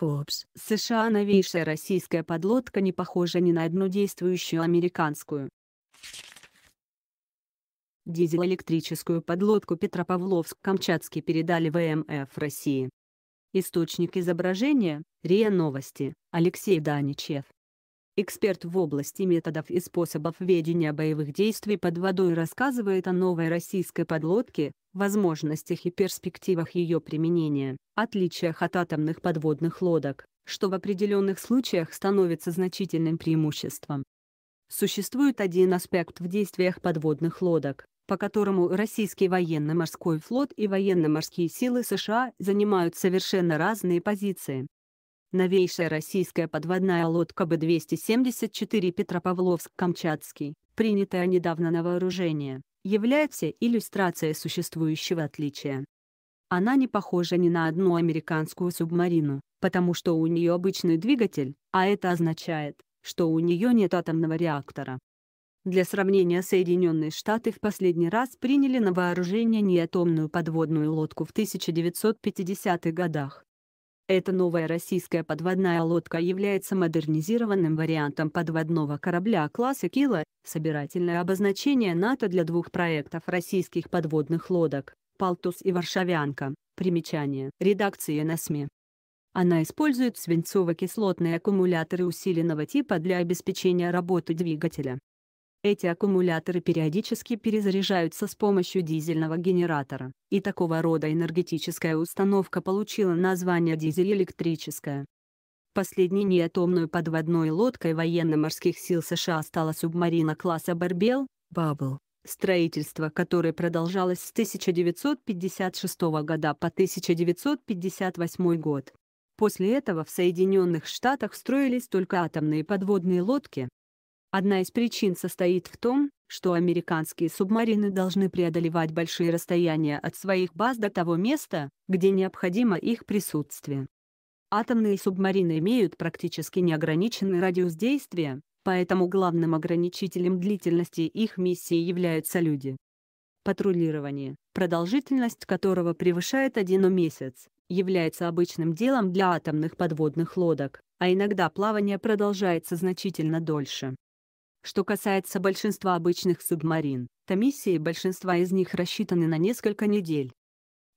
Forbes. США новейшая российская подлодка не похожа ни на одну действующую американскую. Дизель-электрическую подлодку Петропавловск-Камчатский передали ВМФ России. Источник изображения – РИА Новости, Алексей Даничев. Эксперт в области методов и способов ведения боевых действий под водой рассказывает о новой российской подлодке, возможностях и перспективах ее применения, отличиях от атомных подводных лодок, что в определенных случаях становится значительным преимуществом. Существует один аспект в действиях подводных лодок, по которому российский военно-морской флот и военно-морские силы США занимают совершенно разные позиции. Новейшая российская подводная лодка Б-274 Петропавловск-Камчатский, принятая недавно на вооружение, является иллюстрацией существующего отличия. Она не похожа ни на одну американскую субмарину, потому что у нее обычный двигатель, а это означает, что у нее нет атомного реактора. Для сравнения Соединенные Штаты в последний раз приняли на вооружение неатомную подводную лодку в 1950-х годах. Эта новая российская подводная лодка является модернизированным вариантом подводного корабля класса «Кила», собирательное обозначение НАТО для двух проектов российских подводных лодок «Палтус» и «Варшавянка», примечание редакции на СМИ. Она использует свинцово-кислотные аккумуляторы усиленного типа для обеспечения работы двигателя. Эти аккумуляторы периодически перезаряжаются с помощью дизельного генератора, и такого рода энергетическая установка получила название дизель-электрическая. Последней неатомной подводной лодкой военно-морских сил США стала субмарина класса «Барбел» «Бабл», строительство которой продолжалось с 1956 года по 1958 год. После этого в Соединенных Штатах строились только атомные подводные лодки, Одна из причин состоит в том, что американские субмарины должны преодолевать большие расстояния от своих баз до того места, где необходимо их присутствие. Атомные субмарины имеют практически неограниченный радиус действия, поэтому главным ограничителем длительности их миссии являются люди. Патрулирование, продолжительность которого превышает один месяц, является обычным делом для атомных подводных лодок, а иногда плавание продолжается значительно дольше. Что касается большинства обычных субмарин, то миссии большинства из них рассчитаны на несколько недель.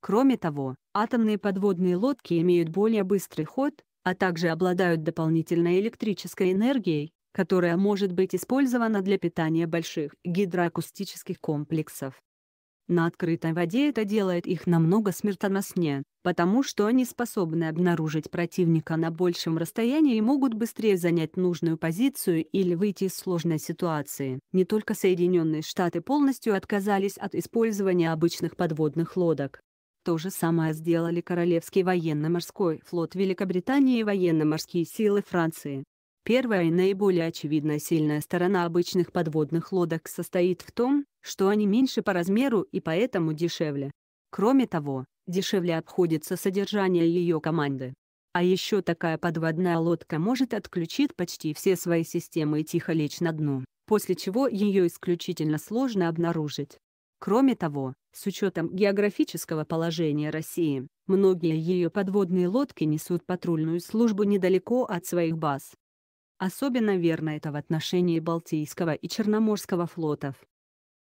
Кроме того, атомные подводные лодки имеют более быстрый ход, а также обладают дополнительной электрической энергией, которая может быть использована для питания больших гидроакустических комплексов. На открытой воде это делает их намного смертоноснее потому что они способны обнаружить противника на большем расстоянии и могут быстрее занять нужную позицию или выйти из сложной ситуации. Не только Соединенные Штаты полностью отказались от использования обычных подводных лодок. То же самое сделали Королевский военно-морской флот Великобритании и военно-морские силы Франции. Первая и наиболее очевидная сильная сторона обычных подводных лодок состоит в том, что они меньше по размеру и поэтому дешевле. Кроме того, дешевле обходится содержание ее команды. А еще такая подводная лодка может отключить почти все свои системы и тихо лечь на дно, после чего ее исключительно сложно обнаружить. Кроме того, с учетом географического положения России, многие ее подводные лодки несут патрульную службу недалеко от своих баз. Особенно верно это в отношении Балтийского и Черноморского флотов.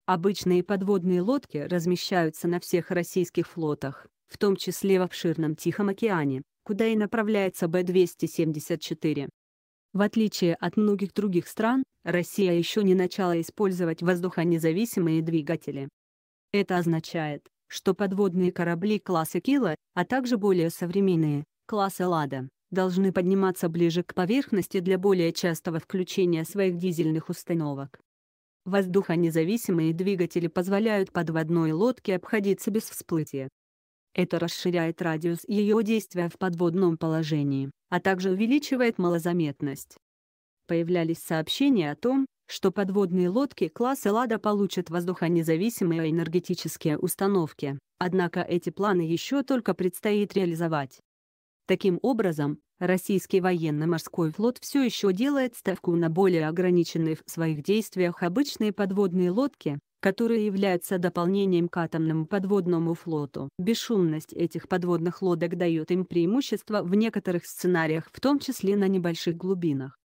Обычные подводные лодки размещаются на всех российских флотах, в том числе в обширном Тихом океане, куда и направляется Б-274. В отличие от многих других стран, Россия еще не начала использовать воздухонезависимые двигатели. Это означает, что подводные корабли класса Кила, а также более современные, класса Лада, должны подниматься ближе к поверхности для более частого включения своих дизельных установок. Воздухонезависимые двигатели позволяют подводной лодке обходиться без всплытия, это расширяет радиус ее действия в подводном положении, а также увеличивает малозаметность. Появлялись сообщения о том, что подводные лодки класса «Лада» получат воздухонезависимые энергетические установки, однако эти планы еще только предстоит реализовать. Таким образом, российский военно-морской флот все еще делает ставку на более ограниченные в своих действиях обычные подводные лодки, которые являются дополнением к атомному подводному флоту. Бесшумность этих подводных лодок дает им преимущество в некоторых сценариях, в том числе на небольших глубинах.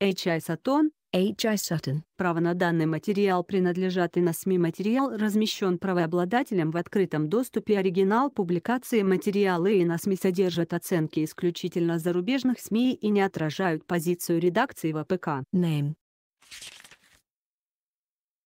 H.I. Сатон, H.I. Sutton. Право на данный материал принадлежат и на СМИ материал размещен правообладателем в открытом доступе оригинал публикации материалы и на СМИ содержат оценки исключительно зарубежных СМИ и не отражают позицию редакции в а Name.